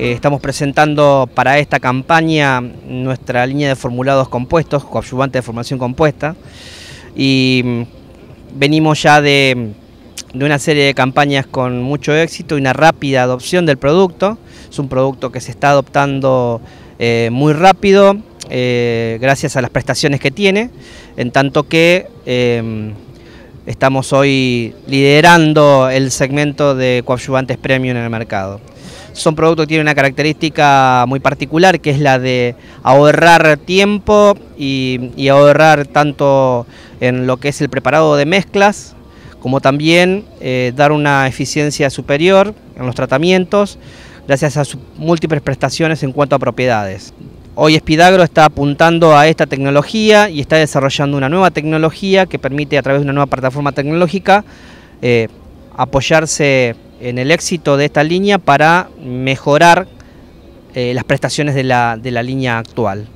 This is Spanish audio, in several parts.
Eh, estamos presentando para esta campaña nuestra línea de formulados compuestos, coadyuvante de formación compuesta, y mm, venimos ya de, una serie de campañas con mucho éxito y una rápida adopción del producto. Es un producto que se está adoptando eh, muy rápido, eh, gracias a las prestaciones que tiene, en tanto que em, estamos hoy liderando el segmento de coadyuvantes premium en el mercado son productos que tienen una característica muy particular, que es la de ahorrar tiempo y, ahorrar tanto en lo que es el preparado de mezclas, como también eh, dar una eficiencia superior en los tratamientos, gracias a sus múltiples prestaciones en cuanto a propiedades. Hoy Espidagro está apuntando a esta tecnología y está desarrollando una nueva tecnología que permite a través de una nueva plataforma tecnológica eh, apoyarse en el éxito de esta línea para mejorar eh, las prestaciones de la, línea actual.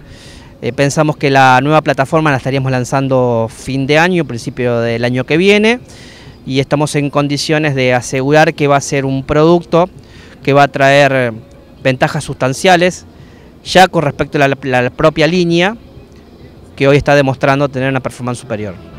Eh, pensamos que la nueva plataforma la estaríamos lanzando fin de año, principio del año que viene, y estamos en condiciones de asegurar que va a ser un producto que va a traer ventajas sustanciales ya con respecto a la propia línea, que hoy está demostrando tener una performance superior.